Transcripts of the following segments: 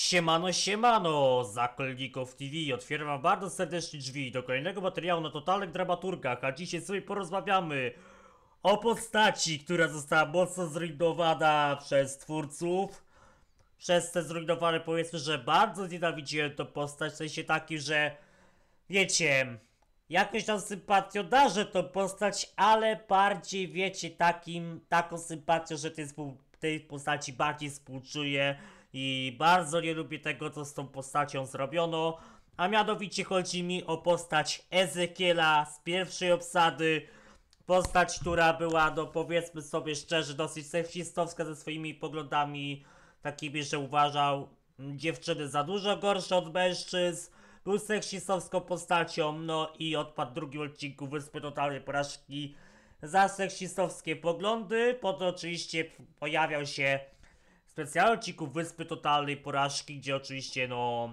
Siemano, siemano! Zakolników TV otwieram bardzo serdecznie drzwi do kolejnego materiału na totalnych dramaturgach, a dzisiaj sobie porozmawiamy o postaci, która została mocno zrujnowana przez twórców. Przez te zrujnowane powiedzmy, że bardzo nienawidziłem tą postać, w sensie taki, że wiecie, jakoś tam sympatią darzę tą postać, ale bardziej wiecie, takim, taką sympatią, że tej, tej postaci bardziej współczuję i bardzo nie lubię tego, co z tą postacią zrobiono. A mianowicie chodzi mi o postać Ezekiela z pierwszej obsady. Postać, która była, no powiedzmy sobie szczerze, dosyć seksistowska ze swoimi poglądami. Takimi, że uważał mm, dziewczyny za dużo gorsze od mężczyzn. Był seksistowską postacią, no i odpadł w drugim odcinku Wyspy Totalnej Porażki za seksistowskie poglądy. Potem oczywiście pojawiał się specjalcików Wyspy Totalnej Porażki, gdzie oczywiście no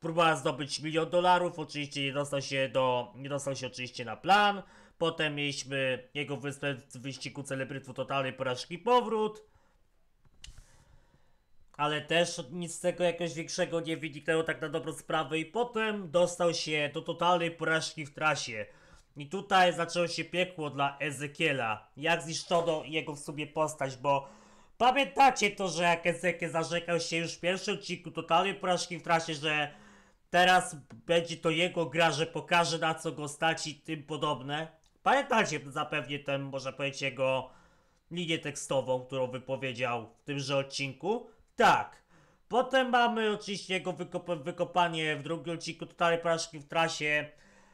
próbowała zdobyć milion dolarów, oczywiście nie dostał się do, nie dostał się oczywiście na plan. Potem mieliśmy jego wyspę w wyścigu celebrytów totalnej porażki powrót. Ale też nic z tego jakoś większego nie wyniknęło tak na dobrą sprawę i potem dostał się do totalnej porażki w trasie. I tutaj zaczęło się piekło dla Ezekiela. Jak zniszczono jego w sobie postać, bo Pamiętacie to, że Akeseke zarzekał się już w pierwszym odcinku totalnej porażki w trasie, że teraz będzie to jego gra, że pokaże na co go stać i tym podobne. Pamiętacie zapewnie ten, można powiedzieć, jego linię tekstową, którą wypowiedział w tymże odcinku? Tak. Potem mamy oczywiście jego wykop wykopanie w drugim odcinku totalnej porażki w trasie,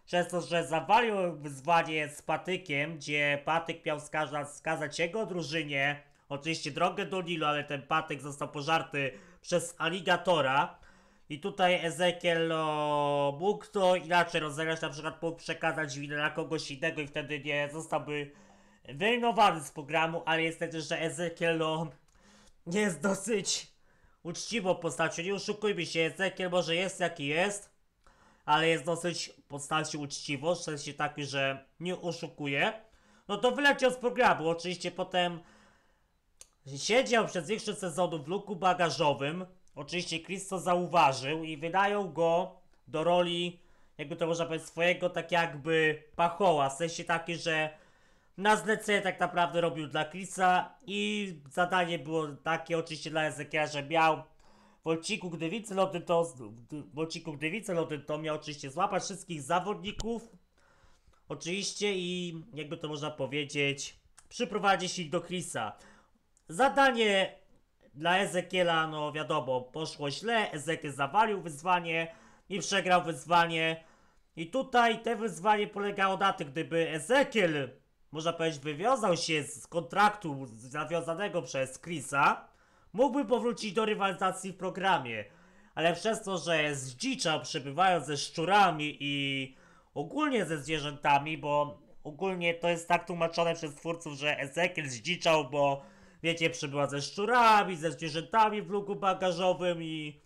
przez to, że zawalił wyzwanie z Patykiem, gdzie Patyk miał skazać jego drużynie Oczywiście drogę do Nilu, ale ten patek został pożarty przez aligatora. I tutaj Ezekiel o, no, mógł to inaczej rozegrać, na przykład mógł przekazać winę na kogoś innego i wtedy nie zostałby wyeliminowany z programu, ale jest że Ezekiel o, no, nie jest dosyć uczciwą postacią. Nie oszukujmy się, Ezekiel może jest jaki jest, ale jest dosyć postaci uczciwą, w sensie taki, że nie oszukuje. No to wyleciał z programu, oczywiście potem Siedział przez większość sezonu w luku bagażowym. Oczywiście Chris to zauważył i wydają go do roli, jakby to można powiedzieć, swojego tak jakby pachoła. W sensie taki, że na zlecenie tak naprawdę robił dla Chrisa i zadanie było takie oczywiście dla Ezekiela, że miał w odcinku, gdy wiceloty to, w odcinku, gdy wiceloty to miał oczywiście złapać wszystkich zawodników, oczywiście i jakby to można powiedzieć, przyprowadzić ich do Chrisa. Zadanie dla Ezekiela, no wiadomo, poszło źle. Ezekiel zawalił wyzwanie i przegrał wyzwanie. I tutaj te wyzwanie polegało na tym, gdyby Ezekiel, można powiedzieć, wywiązał się z kontraktu zawiązanego przez Chrisa, mógłby powrócić do rywalizacji w programie. Ale przez to, że zdziczał, przebywając ze szczurami i ogólnie ze zwierzętami, bo ogólnie to jest tak tłumaczone przez twórców, że Ezekiel zdziczał, bo wiecie, przybyła ze szczurami, ze zwierzętami w luku bagażowym i...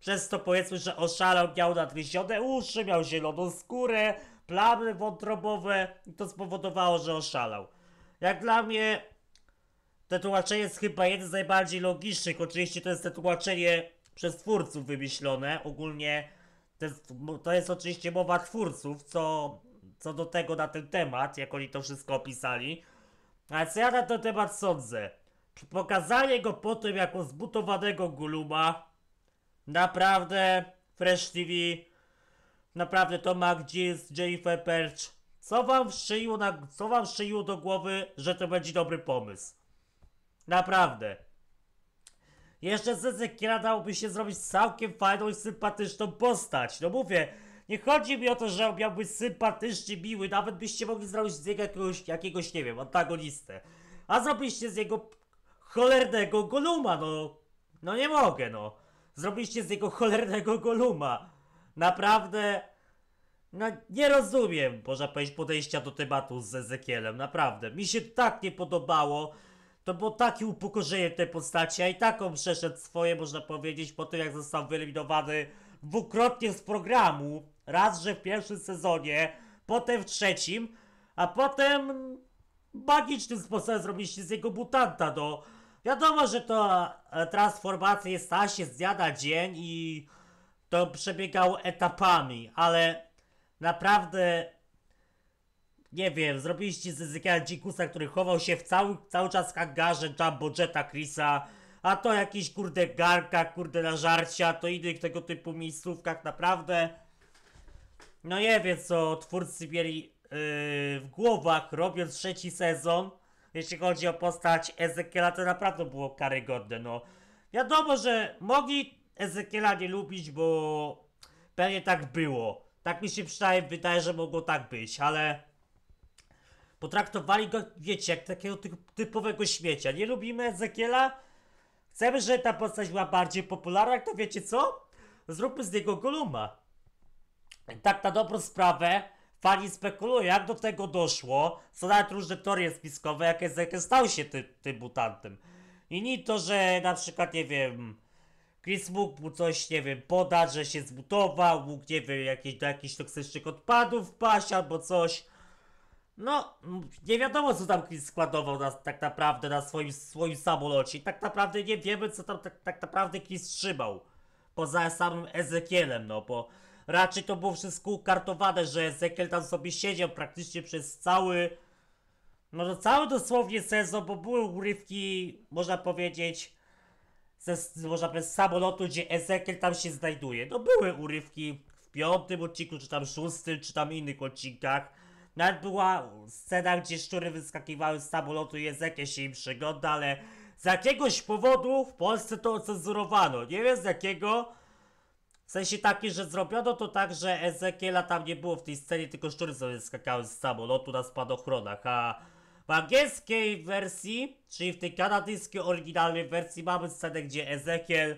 Przez to powiedzmy, że oszalał, miał nadgryzione uszy, miał zieloną skórę, plamy wątrobowe i to spowodowało, że oszalał. Jak dla mnie to tłumaczenie jest chyba jedno z najbardziej logicznych. Oczywiście to jest to tłumaczenie przez twórców wymyślone. Ogólnie to jest, to jest oczywiście mowa twórców, co, co do tego na ten temat, jak oni to wszystko opisali. Ale co ja na ten temat sądzę? pokazanie go potem jako zbutowanego Guluma, naprawdę Fresh TV, naprawdę to Gilles, Jennifer Perch, co wam, szyju na, co wam szyju do głowy, że to będzie dobry pomysł? Naprawdę. Jeszcze z Ezekiela dałoby się zrobić całkiem fajną i sympatyczną postać. No mówię, nie chodzi mi o to, że miał być sympatyczny, miły, nawet byście mogli zrobić z niego jakiegoś, jakiegoś nie wiem, antagonistę. A zrobiliście z niego cholernego Goluma, no. No nie mogę, no. Zrobiliście z niego cholernego Goluma. Naprawdę... No, nie rozumiem, można powiedzieć, podejścia do tematu z Ezekielem, naprawdę. Mi się tak nie podobało, to było takie upokorzenie tej postaci, a i tak on przeszedł swoje, można powiedzieć, po tym jak został wyeliminowany dwukrotnie z programu. Raz, że w pierwszym sezonie, potem w trzecim, a potem magicznym sposobem zrobiliście z jego butanta, no. Wiadomo, że to e, transformacja jest ta, się zjada dzień i to przebiegało etapami, ale naprawdę nie wiem, zrobiliście z Ezekiela Dzikusa, który chował się w cały, cały czas w hangarze Jumbo Jetta Chrisa, a to jakiś kurde garka, kurde na żarcia, to innych tego typu miejscówkach, naprawdę. No nie wiem, co twórcy mieli yy, w głowach, robiąc trzeci sezon, jeśli chodzi o postać Ezekiela, to naprawdę było karygodne, no. Wiadomo, że mogli Ezekiela nie lubić, bo pewnie tak było. Tak mi się przynajmniej wydaje, że mogło tak być, ale potraktowali go, wiecie, jak takiego typowego śmiecia. Nie lubimy Ezekiela, chcemy, żeby ta postać była bardziej popularna, to wiecie co? Zróbmy z niego Goluma. Tak na dobrą sprawę, Fani spekulują, jak do tego doszło, co nawet różne teorie spiskowe, jest, jak stał się ty, tym mutantem. Inni to, że na przykład, nie wiem, Chris mógł mu coś, nie wiem, podać, że się zbutował, mógł, nie wiem, jakieś, do jakichś toksycznych odpadów paść albo coś. No, nie wiadomo, co tam Chris składował na, tak naprawdę na swoim, swoim samolocie. I tak naprawdę nie wiemy, co tam tak, tak naprawdę Chris trzymał. Poza samym Ezekielem, no, bo... Raczej to było wszystko ukartowane, że Ezekiel tam sobie siedział praktycznie przez cały, no to cały dosłownie sezon, bo były urywki, można powiedzieć, ze, można powiedzieć, samolotu, gdzie Ezekiel tam się znajduje. No były urywki w piątym odcinku, czy tam szóstym, czy tam innych odcinkach. Nawet była scena, gdzie szczury wyskakiwały z samolotu i Ezekiel się im przygląda, ale z jakiegoś powodu w Polsce to ocenzurowano. Nie wiem z jakiego, w sensie taki, że zrobiono to tak, że Ezekiela tam nie było w tej scenie, tylko szczury sobie skakały z samolotu na spadochronach, a w angielskiej wersji, czyli w tej kanadyjskiej oryginalnej wersji mamy scenę, gdzie Ezekiel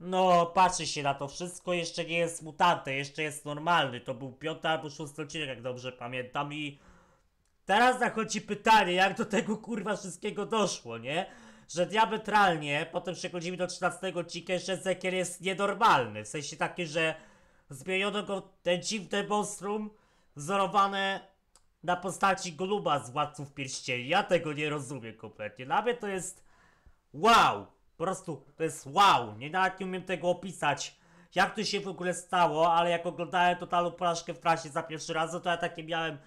no, patrzy się na to wszystko, jeszcze nie jest mutantem, jeszcze jest normalny. To był piąty albo szósty odcinek, jak dobrze pamiętam i teraz zachodzi pytanie, jak do tego kurwa wszystkiego doszło, nie? że diametralnie potem przechodzimy do 13 odcinka, że Zekier jest nienormalny. W sensie taki, że zmieniono go ten dziwny monstrum wzorowane na postaci Gluba z Władców Pierścieni. Ja tego nie rozumiem kompletnie. Dla mnie to jest wow! Po prostu to jest wow! Nie nawet nie umiem tego opisać jak to się w ogóle stało, ale jak oglądałem totalną porażkę w trasie za pierwszy raz, no to ja takie miałem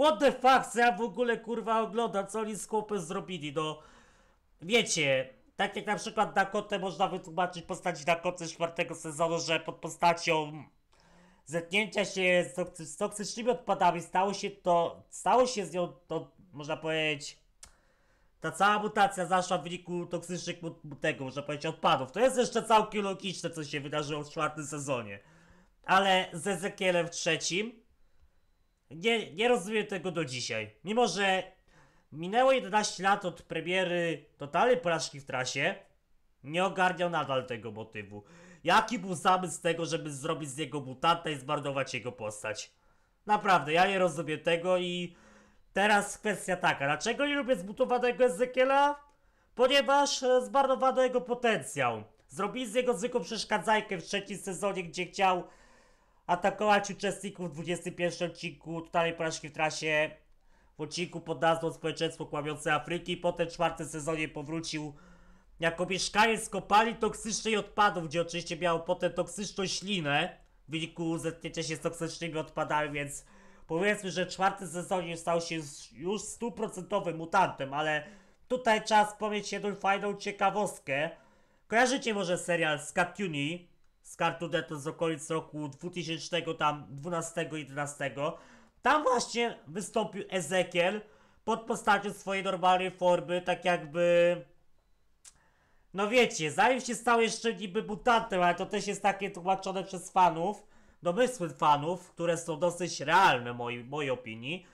What the fuck, co ja w ogóle kurwa oglądam, co oni z chłopem zrobili, no wiecie, tak jak na przykład Dakotę można wytłumaczyć postać Dakoty z czwartego sezonu, że pod postacią zetknięcia się z, toksy, z toksycznymi odpadami stało się to, stało się z nią to, można powiedzieć, ta cała mutacja zaszła w wyniku toksycznych mut, tego, można powiedzieć, odpadów. To jest jeszcze całkiem logiczne, co się wydarzyło w czwartym sezonie. Ale z Ezekielem w trzecim nie, nie rozumiem tego do dzisiaj. Mimo, że Minęło 11 lat od premiery totalnej porażki w trasie. Nie ogarniał nadal tego motywu. Jaki był zamysł tego, żeby zrobić z niego mutanta i zmarnować jego postać? Naprawdę, ja nie rozumiem tego i... Teraz kwestia taka, dlaczego nie lubię zbutowanego Ezekiela? Ponieważ e, zmarnowano jego potencjał. Zrobili z niego zwykłą przeszkadzajkę w trzecim sezonie, gdzie chciał atakować uczestników w 21 odcinku totalnej porażki w trasie odcinku pod nazwą Społeczeństwo Kłamiące Afryki. Potem w czwartym sezonie powrócił jako mieszkaniec kopalni toksycznej odpadów, gdzie oczywiście miał potem toksyczną ślinę. W wyniku zetknięcia się z toksycznymi odpadami, więc powiedzmy, że w czwartym sezonie stał się już stuprocentowym mutantem, ale tutaj trzeba wspomnieć jedną fajną ciekawostkę. Kojarzycie może serial z Katuni, z Cartoon Network z okolic roku 2000, tam 12-11, tam właśnie wystąpił Ezekiel pod postacią swojej normalnej formy, tak jakby... No wiecie, zanim się stał jeszcze niby mutantem, ale to też jest takie tłumaczone przez fanów, domysły fanów, które są dosyć realne w mojej opinii,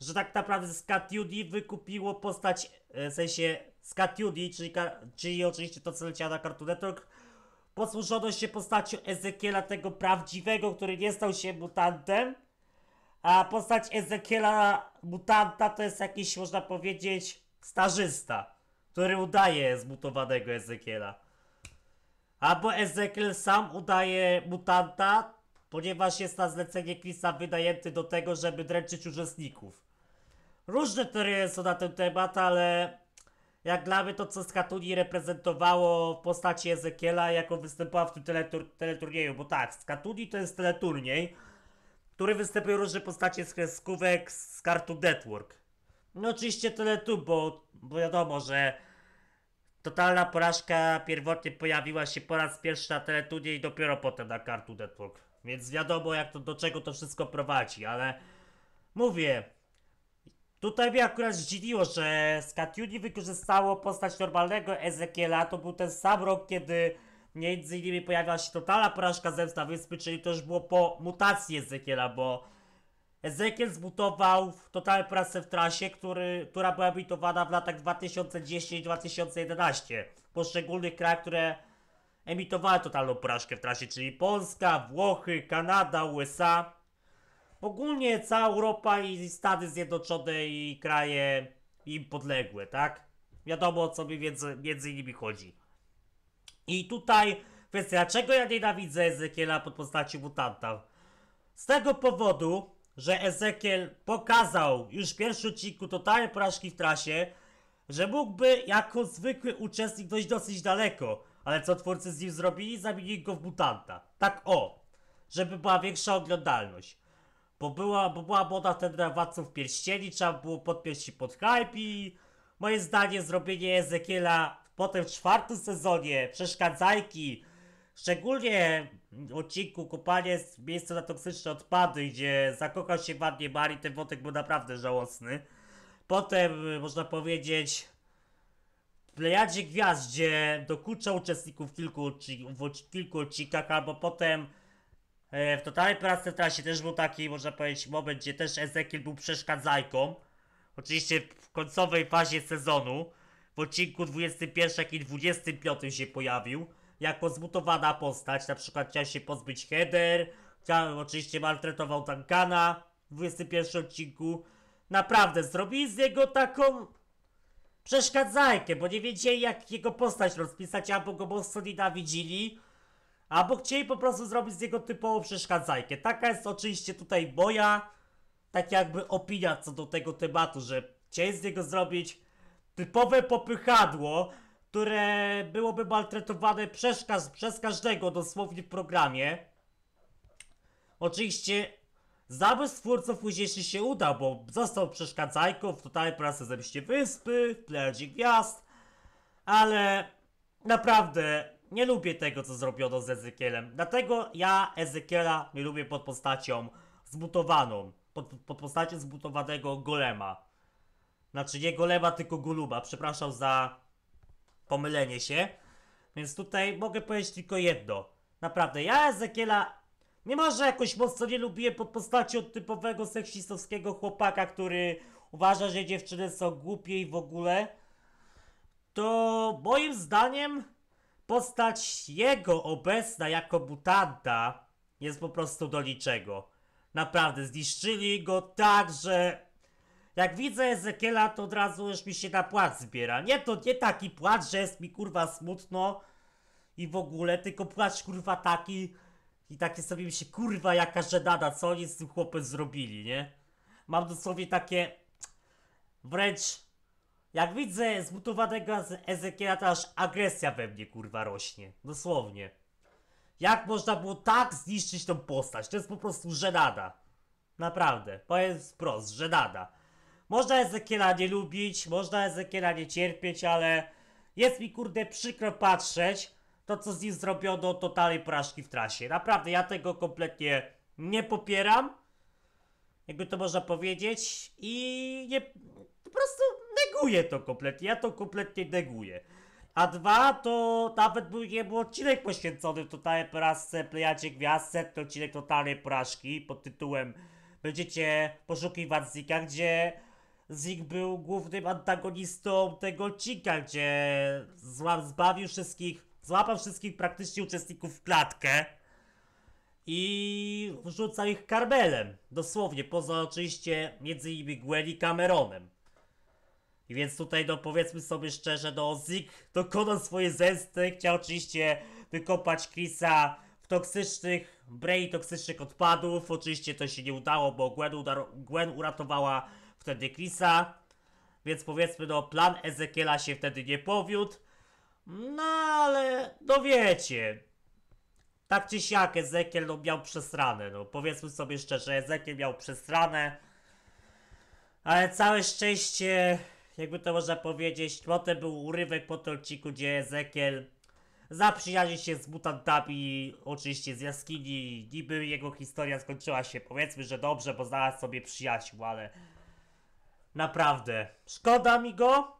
że tak naprawdę Scatudi wykupiło postać, e, w sensie Scatudi, czyli, czyli oczywiście to co leciało na Cartoon Network, posłużono się postacią Ezekiela, tego prawdziwego, który nie stał się mutantem, a postać Ezekiela Mutanta to jest jakiś, można powiedzieć, starzysta, który udaje zmutowanego Ezekiela. Albo Ezekiel sam udaje mutanta, ponieważ jest na zlecenie Krista wydajęty do tego, żeby dręczyć uczestników. Różne teorie są na ten temat, ale jak dla mnie to, co Skatuni reprezentowało w postaci Ezekiela, jako występowała w tym teleturnieju, bo tak, Skatuni to jest teleturniej, który występują różne postacie z kreskówek z kartu Network. No oczywiście tyle tu, bo, bo wiadomo, że totalna porażka pierwotnie pojawiła się po raz pierwszy na Teletunie i dopiero potem na kartu Network. Więc wiadomo jak to, do czego to wszystko prowadzi, ale mówię, Tutaj mnie akurat zdziwiło, że Skatuni wykorzystało postać normalnego Ezekiela. To był ten sam rok, kiedy Między innymi pojawia się totalna porażka Zemsta Wyspy, czyli to już było po mutacji Ezekiela, bo Ezekiel zbutował totalną pracę w trasie, który, która była emitowana w latach 2010-2011. Poszczególnych krajach, które emitowały totalną porażkę w trasie, czyli Polska, Włochy, Kanada, USA. Ogólnie cała Europa i Stany Zjednoczone i kraje im podległe, tak? Wiadomo o co mi między, między innymi chodzi. I tutaj kwestia, czego ja nienawidzę Ezekiela pod postaci mutanta. Z tego powodu, że Ezekiel pokazał już w pierwszym odcinku totalne porażki w trasie, że mógłby jako zwykły uczestnik dojść dosyć daleko, ale co twórcy z nim zrobili? Zamienili go w mutanta. Tak o, żeby była większa oglądalność. Bo była, bo była moda wtedy na pierścieni, trzeba było podpiąć się pod hype i moje zdanie zrobienie Ezekiela Potem w czwartym sezonie przeszkadzajki, szczególnie w odcinku kopanie z miejsca na toksyczne odpady, gdzie zakochał się ładnie, Annie Marii, ten wątek był naprawdę żałosny. Potem, można powiedzieć, w Plejadzie Gwiazd, gdzie dokucza uczestników kilku, w kilku odcinkach, albo potem e, w Totalnej Pracy w Trasie też był taki, można powiedzieć, moment, gdzie też Ezekiel był przeszkadzajką. Oczywiście w końcowej fazie sezonu. W odcinku 21 jak i 25 się pojawił. Jako zmutowana postać, na przykład chciał się pozbyć Heather, chciał, oczywiście maltretował Tankana w 21 odcinku. Naprawdę, zrobili z niego taką przeszkadzajkę, bo nie wiedzieli jak jego postać rozpisać, albo go mocno nienawidzili, albo chcieli po prostu zrobić z niego typową przeszkadzajkę. Taka jest oczywiście tutaj moja, tak jakby opinia co do tego tematu, że chcieli z niego zrobić typowe popychadło, które byłoby maltretowane przez, przez każdego dosłownie w programie. Oczywiście zamysł twórców później się uda, bo został przeszkadzajką w totalnej pracy Zemście Wyspy, w Plejadzie Gwiazd, ale naprawdę nie lubię tego, co zrobiono z Ezekielem. Dlatego ja Ezekiela nie lubię pod postacią zbutowaną, pod, pod postacią zbutowanego golema. Znaczy nie golema, tylko guluba. Przepraszam za pomylenie się. Więc tutaj mogę powiedzieć tylko jedno. Naprawdę, ja Ezekiela mimo, że jakoś mocno nie lubię pod postacią typowego seksistowskiego chłopaka, który uważa, że dziewczyny są głupie i w ogóle, to moim zdaniem postać jego obecna jako butanta jest po prostu do niczego. Naprawdę, zniszczyli go tak, że jak widzę Ezekiela, to od razu już mi się na płacz zbiera. Nie, to nie taki płacz, że jest mi kurwa smutno i w ogóle, tylko płacz kurwa taki i takie sobie mi się kurwa jaka żenada, co oni z tym chłopem zrobili, nie? Mam dosłownie takie wręcz jak widzę zbutowanego Ezekiela, to aż agresja we mnie kurwa rośnie. Dosłownie. Jak można było tak zniszczyć tą postać? To jest po prostu żenada. Naprawdę. Powiem wprost, żenada. Można Ezekiela nie lubić, można Ezekiela nie cierpieć, ale jest mi kurde przykro patrzeć to, co z nim zrobiono, totalnej porażki w trasie. Naprawdę, ja tego kompletnie nie popieram, jakby to można powiedzieć, i nie, po prostu neguję to kompletnie, ja to kompletnie neguję. A dwa, to nawet był, nie był odcinek poświęcony totalnej porażce Plejacie Gwiazd, setny odcinek totalnej porażki pod tytułem Będziecie poszukiwać Zika, gdzie Zig był głównym antagonistą tego cika, gdzie zła, zbawił wszystkich, złapał wszystkich praktycznie uczestników w klatkę i wrzucał ich karmelem, dosłownie, poza oczywiście między innymi Gwen i Cameronem. I więc tutaj, no powiedzmy sobie szczerze, no Zig dokonał swojej zęsty, chciał oczywiście wykopać Chrisa w toksycznych, brei toksycznych odpadów. Oczywiście to się nie udało, bo Gwen, Gwen uratowała wtedy Chrisa, więc powiedzmy, no plan Ezekiela się wtedy nie powiódł. No ale, no wiecie, tak czy siak Ezekiel no, miał przesrane, no powiedzmy sobie szczerze, Ezekiel miał przesrane, ale całe szczęście, jakby to można powiedzieć, potem był urywek po torciku, gdzie Ezekiel zaprzyjaźnił się z mutantami, oczywiście z jaskini, niby jego historia skończyła się, powiedzmy, że dobrze, bo znalazł sobie przyjaciół, ale... Naprawdę. Szkoda mi go.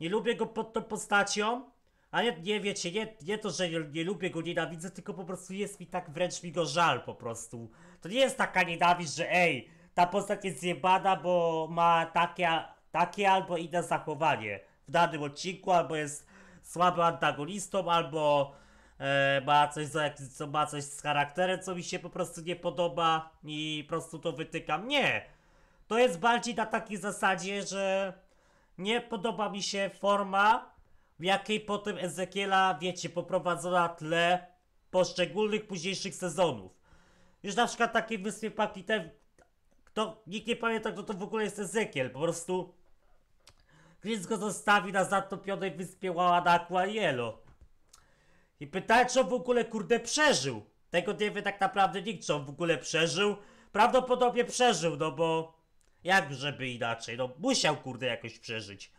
Nie lubię go pod tą postacią. A nie, nie wiecie, nie, nie to, że nie, nie lubię go, nienawidzę, tylko po prostu jest mi tak, wręcz mi go żal po prostu. To nie jest taka nienawiść, że ej, ta postać jest zjebana, bo ma takie, takie albo inne zachowanie w danym odcinku, albo jest słabym antagonistą, albo e, ma, coś co, ma coś z charakterem, co mi się po prostu nie podoba i po prostu to wytykam. Nie! To jest bardziej na takiej zasadzie, że nie podoba mi się forma, w jakiej potem Ezekiela, wiecie, poprowadzona tle poszczególnych późniejszych sezonów. Już na przykład takie wyspie Pakite, kto nikt nie pamięta, kto to w ogóle jest Ezekiel, po prostu Chris go zostawi na zatopionej wyspie Ładanakła Yellow. I pytałem, czy on w ogóle kurde przeżył. Tego nie wie tak naprawdę nikt, czy on w ogóle przeżył. Prawdopodobnie przeżył, no bo jak żeby inaczej? No musiał kurde jakoś przeżyć.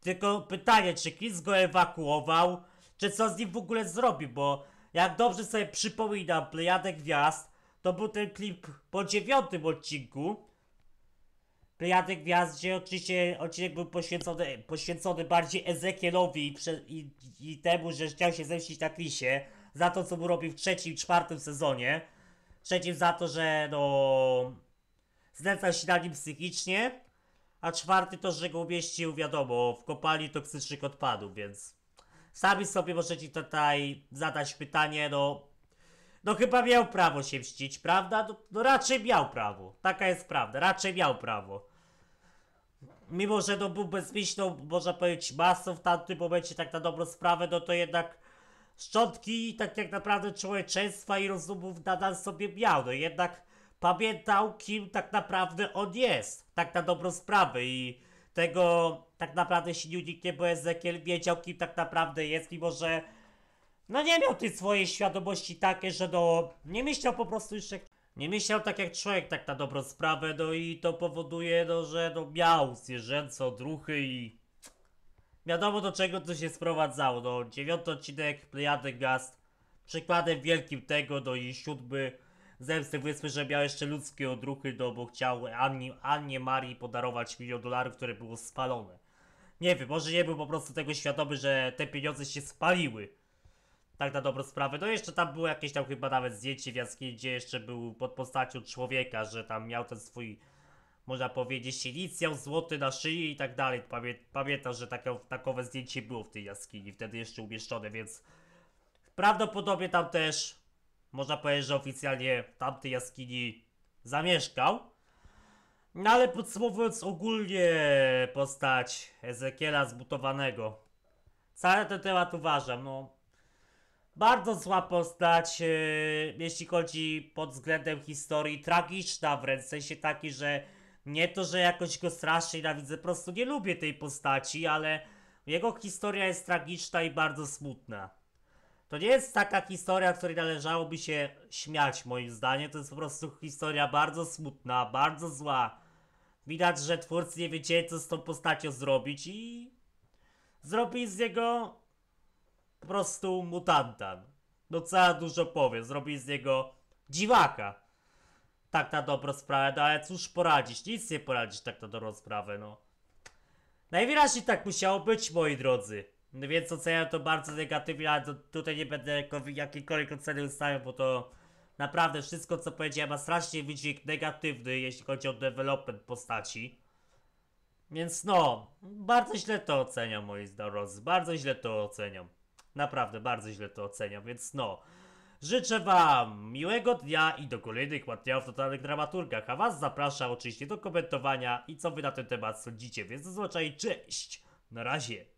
Tylko pytanie, czy Chris go ewakuował, czy co z nim w ogóle zrobił, bo jak dobrze sobie przypominam Plejadę Gwiazd, to był ten klip po dziewiątym odcinku. Plejadę Gwiazd, gdzie oczywiście odcinek był poświęcony, poświęcony bardziej Ezekielowi i, i, i temu, że chciał się zemścić na Chrisie za to, co mu robił w trzecim, czwartym sezonie. Trzecim za to, że no znęcał się nad nim psychicznie, a czwarty to, że go umieścił, wiadomo, w kopalni toksycznych odpadów, więc sami sobie możecie tutaj zadać pytanie, no, no chyba miał prawo się mścić, prawda? No, no raczej miał prawo, taka jest prawda, raczej miał prawo. Mimo, że no był bezmyślną, można powiedzieć, masą w tamtym momencie, tak na dobrą sprawę, no to jednak szczątki, tak jak naprawdę człowieczeństwa i rozumów nadal sobie miał, no jednak pamiętał, kim tak naprawdę on jest, tak na dobrą sprawę i tego tak naprawdę się nie bo Ezekiel wiedział, kim tak naprawdę jest, mimo że no nie miał tej swojej świadomości takie, że no nie myślał po prostu jeszcze Nie myślał tak jak człowiek tak na dobrą sprawę, no i to powoduje, no, że no miał zwierzęce odruchy i... Wiadomo do czego to się sprowadzało, no dziewiąty odcinek Plejady Gast przykładem wielkim tego, no i siódmy zemsty powiedzmy, że miał jeszcze ludzkie odruchy, no bo chciał Annie, Annie Marii podarować milion dolarów, które było spalone. Nie wiem, może nie był po prostu tego świadomy, że te pieniądze się spaliły. Tak na dobrą sprawę. No jeszcze tam było jakieś tam chyba nawet zdjęcie w jaskini, gdzie jeszcze był pod postacią człowieka, że tam miał ten swój, można powiedzieć, silicjał złoty na szyi i tak dalej. Pamię pamiętam, że takie, takowe zdjęcie było w tej jaskini, wtedy jeszcze umieszczone, więc prawdopodobnie tam też można powiedzieć, że oficjalnie w tamtej jaskini zamieszkał. No ale podsumowując ogólnie postać Ezekiela zbutowanego, cały ten temat uważam, no bardzo zła postać, e, jeśli chodzi pod względem historii, tragiczna wręcz, w sensie taki, że nie to, że jakoś go strasznie nienawidzę, po prostu nie lubię tej postaci, ale jego historia jest tragiczna i bardzo smutna. To nie jest taka historia, której należałoby się śmiać, moim zdaniem. To jest po prostu historia bardzo smutna, bardzo zła. Widać, że twórcy nie wiedzieli, co z tą postacią zrobić i zrobili z niego po prostu mutanta. No co ja dużo powiem, zrobili z niego dziwaka. Tak na dobrą sprawę, no ale cóż poradzić, nic nie poradzić tak na dobrą sprawę, no. Najwyraźniej tak musiało być, moi drodzy. No więc oceniam to bardzo negatywnie, ale to, tutaj nie będę jakiejkolwiek oceny ustawiał, bo to naprawdę wszystko co powiedziałem ma strasznie wynik negatywny, jeśli chodzi o development postaci. Więc no, bardzo źle to oceniam moi drodzy, bardzo źle to oceniam. Naprawdę, bardzo źle to oceniam, więc no. Życzę Wam miłego dnia i do kolejnych materiałów w totalnych dramaturgach, a Was zapraszam oczywiście do komentowania i co Wy na ten temat sądzicie, więc do cześć! Na razie!